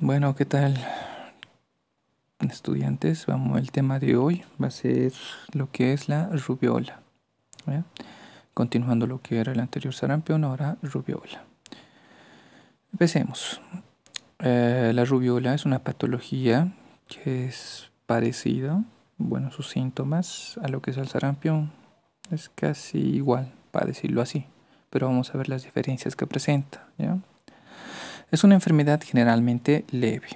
Bueno, ¿qué tal? Estudiantes, vamos, el tema de hoy va a ser lo que es la rubiola. Continuando lo que era el anterior sarampión, ahora rubiola. Empecemos. Eh, la rubiola es una patología que es parecida, bueno, sus síntomas a lo que es el sarampión. Es casi igual, para decirlo así. Pero vamos a ver las diferencias que presenta, ¿ya? Es una enfermedad generalmente leve,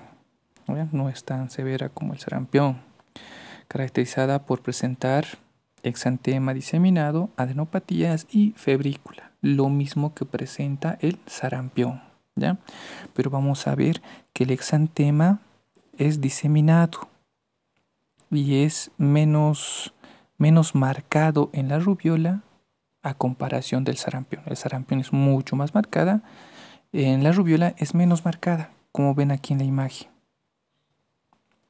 no es tan severa como el sarampión, caracterizada por presentar exantema diseminado, adenopatías y febrícula, lo mismo que presenta el sarampión. ¿ya? Pero vamos a ver que el exantema es diseminado y es menos, menos marcado en la rubiola a comparación del sarampión. El sarampión es mucho más marcada en eh, la rubiola es menos marcada, como ven aquí en la imagen.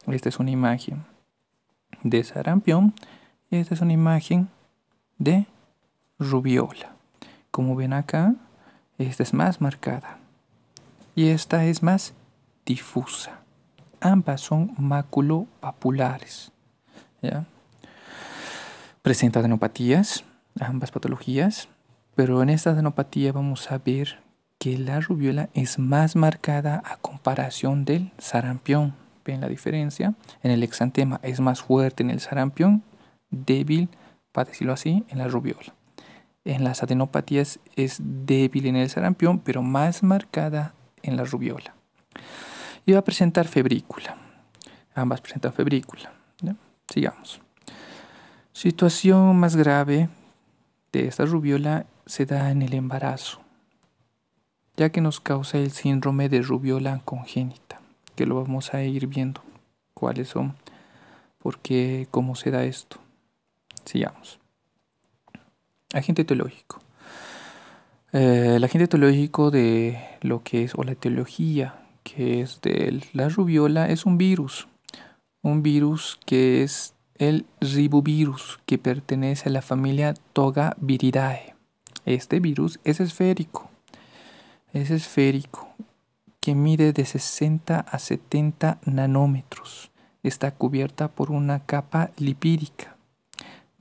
Esta es una imagen de sarampión y esta es una imagen de rubiola. Como ven acá, esta es más marcada y esta es más difusa. Ambas son maculopapulares. Presenta adenopatías, ambas patologías, pero en esta adenopatía vamos a ver que la rubiola es más marcada a comparación del sarampión. ¿Ven la diferencia? En el exantema es más fuerte en el sarampión, débil, para decirlo así, en la rubiola. En las adenopatías es débil en el sarampión, pero más marcada en la rubiola. Y va a presentar febrícula. Ambas presentan febrícula. Sigamos. Situación más grave de esta rubiola se da en el embarazo ya que nos causa el síndrome de rubiola congénita, que lo vamos a ir viendo cuáles son, por qué, cómo se da esto. Sigamos. Agente teológico. Eh, el agente teológico de lo que es, o la teología que es de la rubiola, es un virus. Un virus que es el ribovirus, que pertenece a la familia Togaviridae. Este virus es esférico es esférico, que mide de 60 a 70 nanómetros. Está cubierta por una capa lipídica.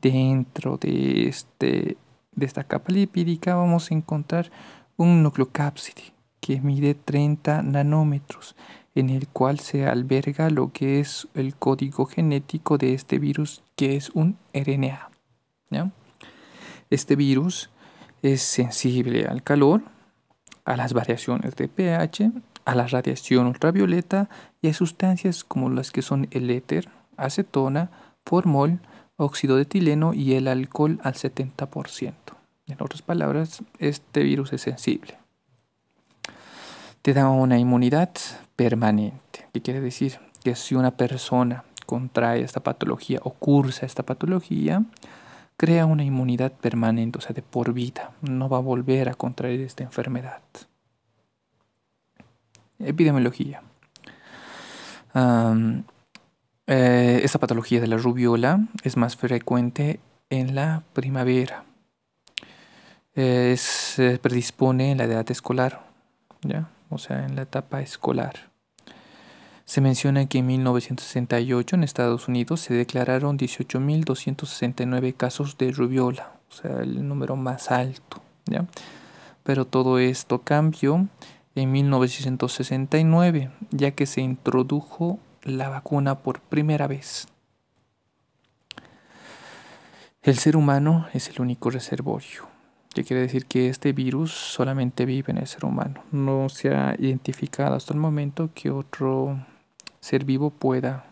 Dentro de, este, de esta capa lipídica vamos a encontrar un nucleocápside que mide 30 nanómetros, en el cual se alberga lo que es el código genético de este virus, que es un RNA. Este virus es sensible al calor, a las variaciones de pH, a la radiación ultravioleta y a sustancias como las que son el éter, acetona, formol, óxido de etileno y el alcohol al 70%. En otras palabras, este virus es sensible. Te da una inmunidad permanente, que quiere decir que si una persona contrae esta patología o cursa esta patología, crea una inmunidad permanente, o sea, de por vida. No va a volver a contraer esta enfermedad. Epidemiología. Eh, esta patología de la rubiola es más frecuente en la primavera. se eh, predispone en la edad escolar, o sea, en la etapa escolar. Se menciona que en 1968 en Estados Unidos se declararon 18.269 casos de rubiola, o sea, el número más alto. Pero todo esto cambió en 1969, ya que se introdujo la vacuna por primera vez. El ser humano es el único reservorio, que quiere decir que este virus solamente vive en el ser humano. No se ha identificado hasta el momento que otro ser vivo pueda,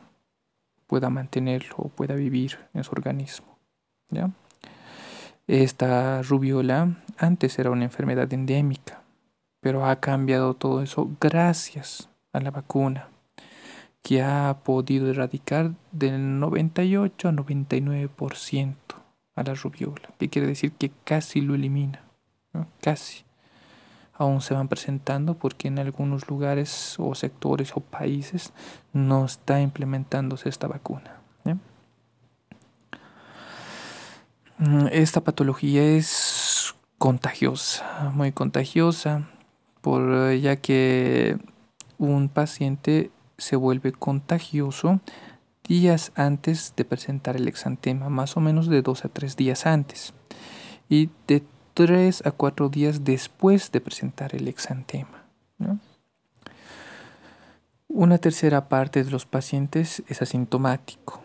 pueda mantenerlo, pueda vivir en su organismo. Esta rubiola antes era una enfermedad endémica, pero ha cambiado todo eso gracias a la vacuna que ha podido erradicar del 98 al 99% a la rubiola, que quiere decir que casi lo elimina, casi aún se van presentando porque en algunos lugares o sectores o países no está implementándose esta vacuna. Mm, esta patología es contagiosa, muy contagiosa, por, eh, ya que un paciente se vuelve contagioso días antes de presentar el exantema, más o menos de dos a tres días antes. Y de tres a cuatro días después de presentar el exantema. Una tercera parte de los pacientes es asintomático,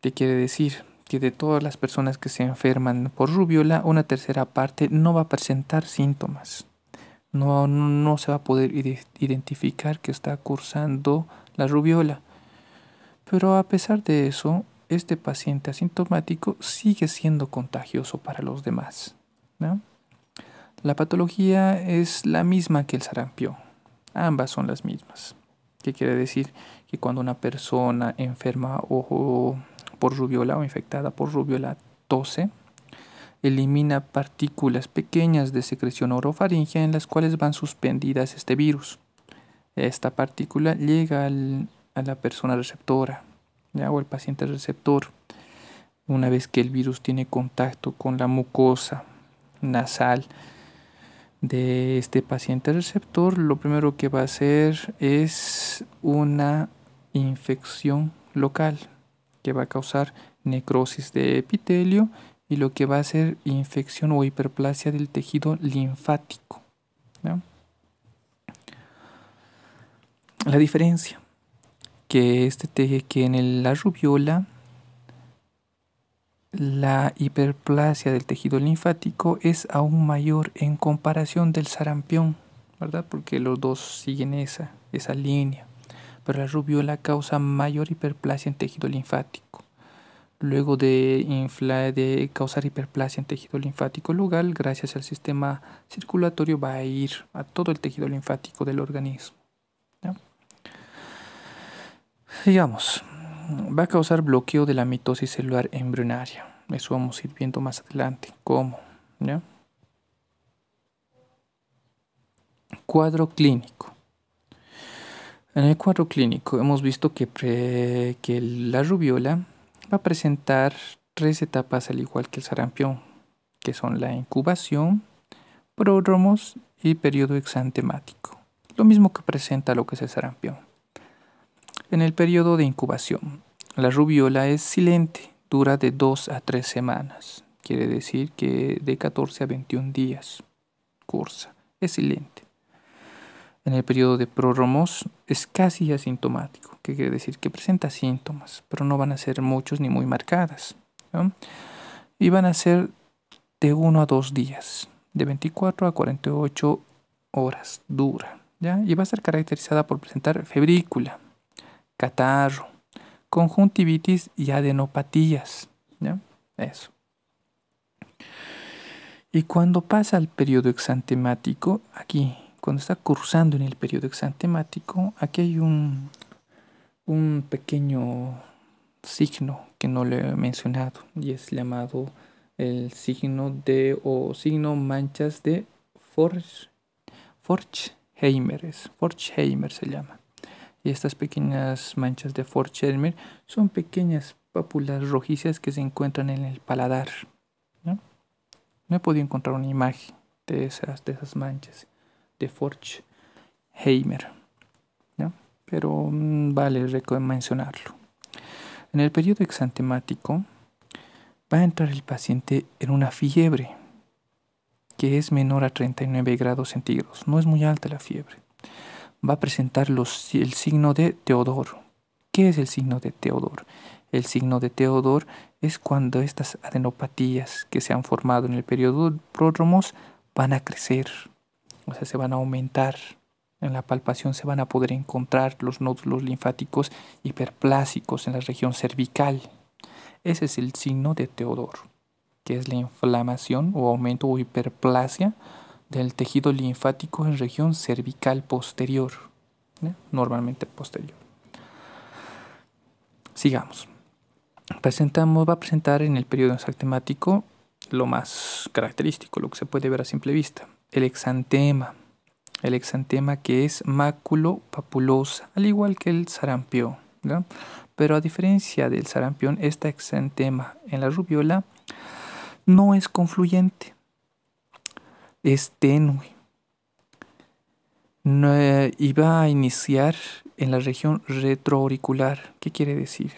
que quiere decir que de todas las personas que se enferman por rubiola, una tercera parte no va a presentar síntomas. No, no se va a poder identificar que está cursando la rubiola. Pero a pesar de eso, este paciente asintomático sigue siendo contagioso para los demás. ¿no? La patología es la misma que el sarampión. Ambas son las mismas. ¿Qué quiere decir? Que cuando una persona enferma o por rubiola o infectada por rubiola tose, elimina partículas pequeñas de secreción orofaringea en las cuales van suspendidas este virus. Esta partícula llega a la persona receptora ¿ya? o el paciente receptor. Una vez que el virus tiene contacto con la mucosa nasal, de este paciente receptor, lo primero que va a hacer es una infección local que va a causar necrosis de epitelio y lo que va a ser infección o hiperplasia del tejido linfático. La diferencia que este teje que en la rubiola la hiperplasia del tejido linfático es aún mayor en comparación del sarampión, ¿verdad? Porque los dos siguen esa, línea. Pero la rubiola causa mayor hiperplasia en tejido linfático. Luego de, infla, de causar hiperplasia en tejido linfático local, gracias al sistema circulatorio va a ir a todo el tejido linfático del organismo. Sigamos va a causar bloqueo de la mitosis celular embrionaria. Eso vamos a ir viendo más adelante. ¿Cómo? Cuadro clínico. En el cuadro clínico hemos visto que, la rubiola va a presentar tres etapas al igual que el sarampión, que son la incubación, pródromos y periodo exantemático. Lo mismo que presenta lo que es el sarampión en el periodo de incubación. La rubiola es silente, dura de 2 a 3 semanas, quiere decir que de 14 a 21 días cursa, es silente. En el periodo de próromos es casi asintomático, que quiere decir que presenta síntomas, pero no van a ser muchos ni muy marcadas. Y van a ser de 1 a 2 días, de 24 a 48 horas dura. ¿ya? Y va a ser caracterizada por presentar febrícula, catarro, conjuntivitis y adenopatías. Eso. Y cuando pasa al periodo exantemático, aquí, cuando está cursando en el periodo exantemático, aquí hay un, un pequeño signo que no le he mencionado y es llamado el signo de o signo manchas de Forch, Forchheimer, Forchheimer se llama y estas pequeñas manchas de Forchheimer son pequeñas pápulas rojizas que se encuentran en el paladar. No, he podido encontrar una imagen de esas, de esas manchas de Forchheimer, ¿no? pero mm, vale mencionarlo. En el periodo exantemático va a entrar el paciente en una fiebre que es menor a 39 grados centígrados. No es muy alta la fiebre va a presentar los, el signo de Teodor. ¿Qué es el signo de Teodor? El signo de Teodor es cuando estas adenopatías que se han formado en el periodo pródromos van a crecer, o sea, se van a aumentar. En la palpación se van a poder encontrar los nódulos linfáticos hiperplásicos en la región cervical. Ese es el signo de Teodor. que es la inflamación o aumento o hiperplasia del tejido linfático en región cervical posterior, ¿eh? normalmente posterior. Sigamos. Presentamos, va a presentar en el periodo exantemático lo más característico, lo que se puede ver a simple vista, el exantema, el exantema que es máculo papulosa, al igual que el sarampión. Pero a diferencia del sarampión, este exantema en la rubiola no es confluyente, es tenue. No, a iniciar en la región retroauricular. ¿Qué quiere decir?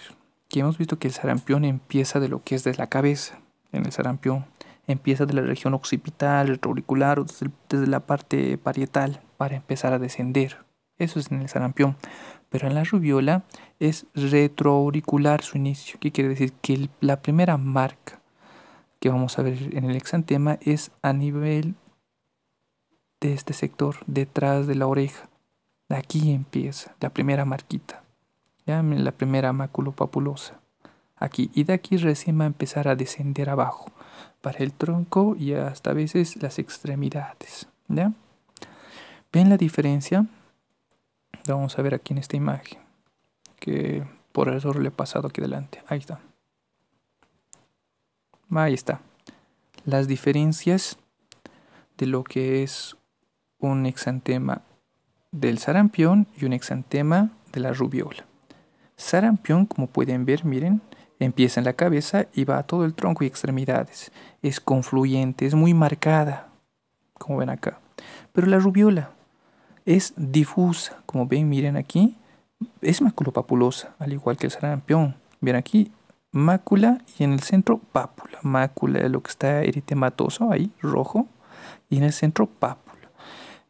Que hemos visto que el sarampión empieza de lo que es de la cabeza, en el sarampión. Empieza de la región occipital, retroauricular, o desde, la parte parietal, para empezar a descender. Eso es en el sarampión. Pero en la rubiola es retroauricular su inicio. ¿Qué quiere decir? Que la primera marca que vamos a ver en el exantema es a nivel de este sector, detrás de la oreja. Aquí empieza la primera marquita, ¿Ya? la primera papulosa Aquí y de aquí recién va a empezar a descender abajo, para el tronco y hasta a veces las extremidades. ¿ya? ¿Ven la diferencia? vamos a ver aquí en esta imagen, que por eso le he pasado aquí delante. Ahí está. Ahí está. Las diferencias de lo que es un exantema del sarampión y un exantema de la rubiola. Sarampión, como pueden ver, miren, empieza en la cabeza y va a todo el tronco y extremidades. Es confluyente, es muy marcada, como ven acá. Pero la rubiola es difusa, como ven, miren aquí, es maculopapulosa, al igual que el sarampión. Miren aquí, mácula y en el centro pápula. Mácula es lo que está eritematoso ahí, rojo, y en el centro pápula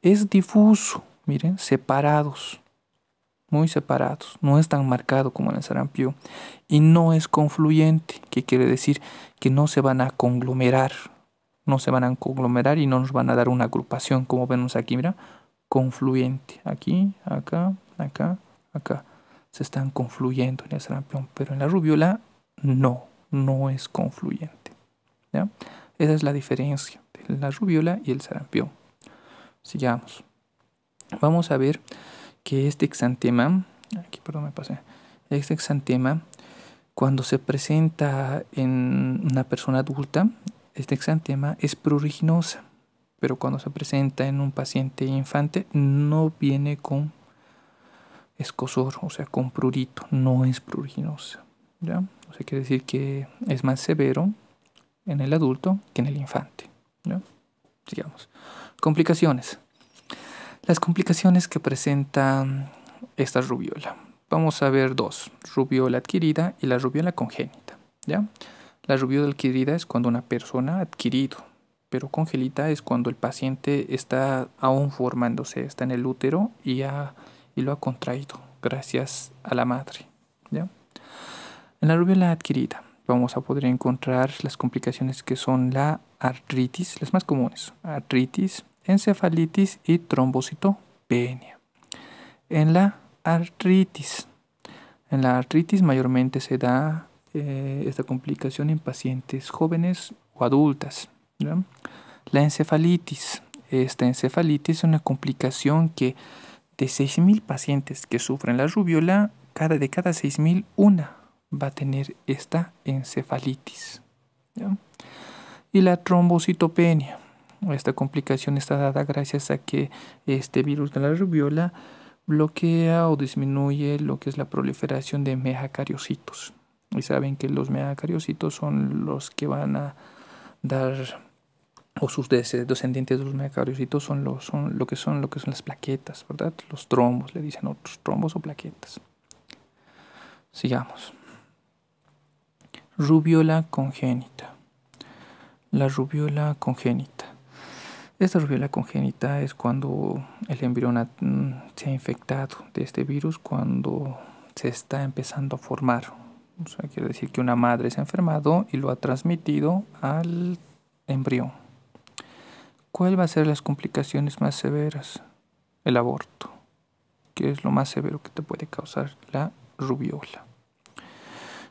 es difuso, miren, separados, muy separados, no es tan marcado como en el sarampión y no es confluyente, que quiere decir que no se van a conglomerar, no se van a conglomerar y no nos van a dar una agrupación, como vemos aquí, mira, confluyente, aquí, acá, acá, acá, se están confluyendo en el sarampión, pero en la rubiola no, no es confluyente, Esa es la diferencia de la rubiola y el sarampión. Sigamos. Vamos a ver que este exantema, aquí perdón me pasé, este exantema, cuando se presenta en una persona adulta, este exantema es pruriginosa, pero cuando se presenta en un paciente infante no viene con escosor, o sea, con prurito, no es pruriginosa. O sea, quiere decir que es más severo en el adulto que en el infante. Sigamos. Complicaciones. Las complicaciones que presenta esta rubiola. Vamos a ver dos, rubiola adquirida y la rubiola congénita. ¿ya? La rubiola adquirida es cuando una persona ha adquirido, pero congelita es cuando el paciente está aún formándose, está en el útero y, lo ha contraído gracias a la madre. En la rubiola adquirida vamos a poder encontrar las complicaciones que son la artritis, las más comunes, artritis, encefalitis y trombocitopenia. En la artritis. En la artritis mayormente se da eh, esta complicación en pacientes jóvenes o adultas. La encefalitis. Esta encefalitis es una complicación que de 6.000 pacientes que sufren la rubiola, cada, de cada 6.000 una va a tener esta encefalitis. Y la trombocitopenia. Esta complicación está dada gracias a que este virus de la rubiola bloquea o disminuye lo que es la proliferación de megacariocitos. Y saben que los megacariocitos son los que van a dar o sus descendientes de los megacariocitos son, son lo que son lo que son las plaquetas, ¿verdad? Los trombos, le dicen otros, trombos o plaquetas. Sigamos. Rubiola congénita. La rubiola congénita esta rubiola congénita es cuando el embrión mm, se ha infectado de este virus, cuando se está empezando a formar. O sea, quiere decir que una madre se ha enfermado y lo ha transmitido al embrión. ¿Cuál va a ser las complicaciones más severas? El aborto, que es lo más severo que te puede causar la rubiola.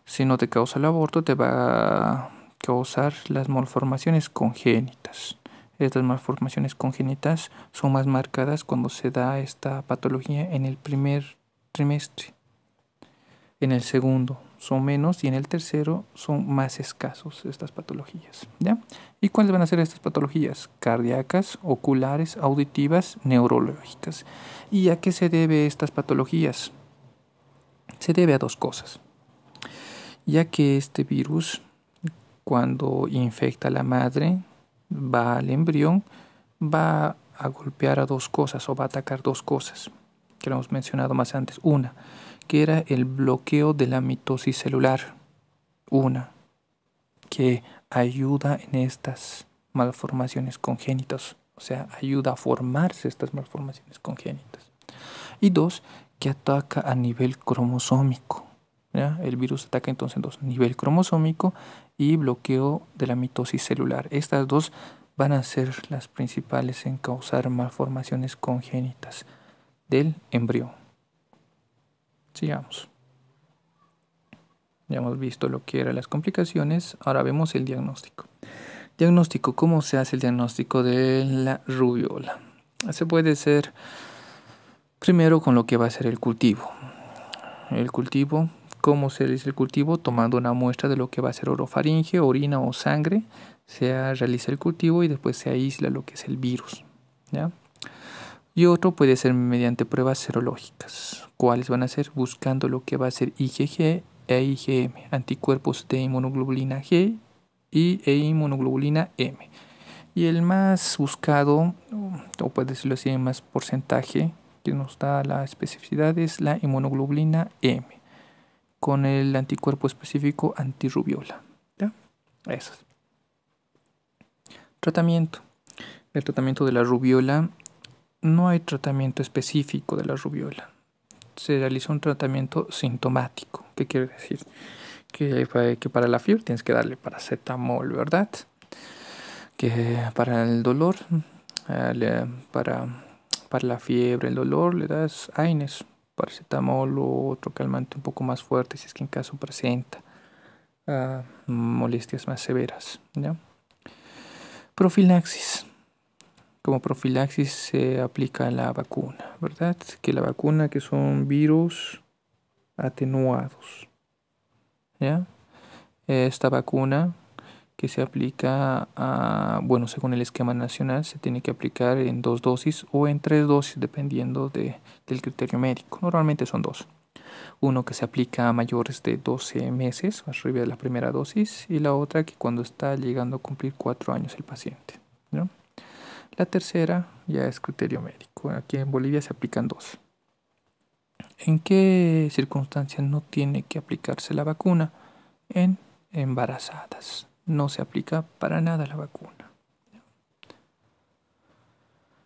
Si no te causa el aborto, te va a causar las malformaciones congénitas. Estas malformaciones congénitas son más marcadas cuando se da esta patología en el primer trimestre. En el segundo son menos y en el tercero son más escasos estas patologías. ¿Y cuáles van a ser estas patologías? Cardíacas, oculares, auditivas, neurológicas. ¿Y a qué se debe estas patologías? Se debe a dos cosas. Ya que este virus, cuando infecta a la madre, va al embrión, va a golpear a dos cosas o va a atacar dos cosas que lo hemos mencionado más antes. Una, que era el bloqueo de la mitosis celular. Una, que ayuda en estas malformaciones congénitas, o sea, ayuda a formarse estas malformaciones congénitas. Y dos, que ataca a nivel cromosómico. El virus ataca entonces a nivel cromosómico y bloqueo de la mitosis celular. Estas dos van a ser las principales en causar malformaciones congénitas del embrión. Sigamos. Ya hemos visto lo que eran las complicaciones, ahora vemos el diagnóstico. Diagnóstico, ¿cómo se hace el diagnóstico de la rubiola? Se puede hacer primero con lo que va a ser el cultivo. El cultivo cómo se realiza el cultivo, tomando una muestra de lo que va a ser orofaringe, orina o sangre, se realiza el cultivo y después se aísla lo que es el virus. ¿ya? Y otro puede ser mediante pruebas serológicas, cuáles van a ser buscando lo que va a ser IgG e IgM, anticuerpos de inmunoglobulina G y, e inmunoglobulina M. Y el más buscado, o puede decirlo así, el más porcentaje que nos da la especificidad es la inmunoglobulina M con el anticuerpo específico antirrubiola. Eso. Tratamiento. El tratamiento de la rubiola. No hay tratamiento específico de la rubiola. Se realiza un tratamiento sintomático. ¿Qué quiere decir? Que, eh, para la fiebre tienes que darle paracetamol, ¿verdad? Que para el dolor, eh, para, para la fiebre, el dolor, le das AINES paracetamol o otro calmante un poco más fuerte si es que en caso presenta ah, molestias más severas. ¿ya? Profilaxis. Como profilaxis se aplica la vacuna, ¿verdad? Que la vacuna que son virus atenuados. ¿ya? Esta vacuna que se aplica a, bueno, según el esquema nacional, se tiene que aplicar en dos dosis o en tres dosis, dependiendo del criterio médico. Normalmente son dos. Uno que se aplica a mayores de 12 meses, arriba de la primera dosis, y la otra que cuando está llegando a cumplir cuatro años el paciente. La tercera ya es criterio médico. Aquí en Bolivia se aplican dos. ¿En qué circunstancias no tiene que aplicarse la vacuna? En embarazadas no se aplica para nada la vacuna.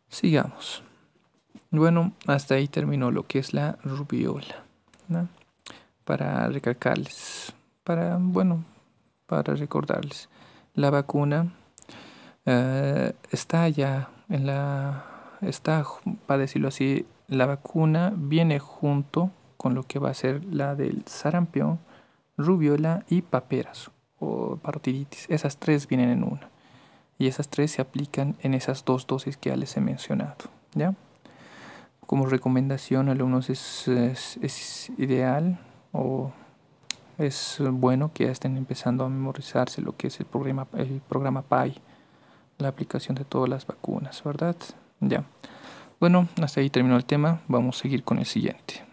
Sigamos. Bueno, hasta ahí terminó lo que es la rubiola. Para recalcarles, para, bueno, para recordarles, la vacuna eh, está ya en la, está, para decirlo así, la vacuna viene junto con lo que va a ser la del sarampión, rubiola y paperas o parotiditis. Esas tres vienen en una. Y esas tres se aplican en esas dos dosis que ya les he mencionado. ¿ya? Como recomendación, alumnos, es, es, ideal o es bueno que ya estén empezando a memorizarse lo que es el programa, el programa PAI, la aplicación de todas las vacunas, ¿verdad? Ya. Bueno, hasta ahí terminó el tema, vamos a seguir con el siguiente.